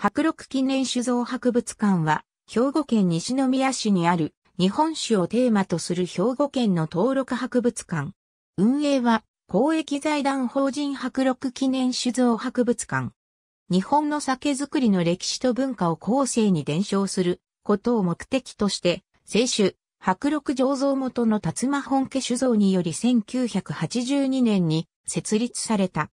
白禄記念酒造博物館は、兵庫県西宮市にある日本酒をテーマとする兵庫県の登録博物館。運営は、公益財団法人白禄記念酒造博物館。日本の酒造りの歴史と文化を後世に伝承することを目的として、清酒、白禄醸造元の辰馬本家酒造により1982年に設立された。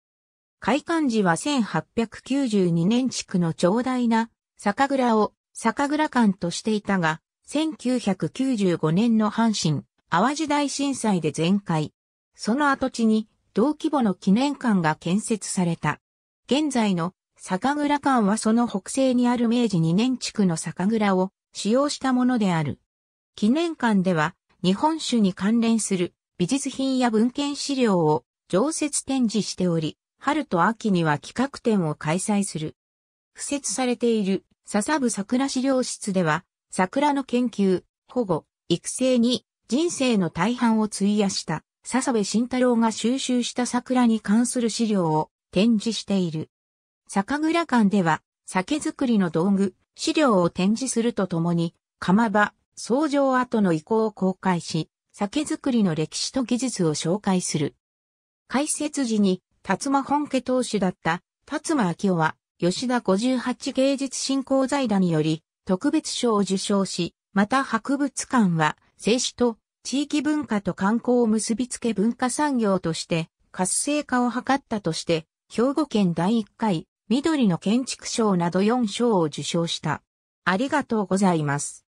開館時は1892年地区の長大な酒蔵を酒蔵館としていたが、1995年の阪神、淡路大震災で全壊。その跡地に同規模の記念館が建設された。現在の酒蔵館はその北西にある明治2年地区の酒蔵を使用したものである。記念館では日本酒に関連する美術品や文献資料を常設展示しており、春と秋には企画展を開催する。付設されている笹部桜資料室では、桜の研究、保護、育成に人生の大半を費やした笹部慎太郎が収集した桜に関する資料を展示している。酒蔵館では酒造りの道具、資料を展示するとともに、釜場、創業跡の遺構を公開し、酒造りの歴史と技術を紹介する。開設時に辰馬本家当主だった辰馬昭夫は、吉田58芸術振興財団により、特別賞を受賞し、また博物館は、静止と地域文化と観光を結びつけ文化産業として活性化を図ったとして、兵庫県第1回緑の建築賞など4賞を受賞した。ありがとうございます。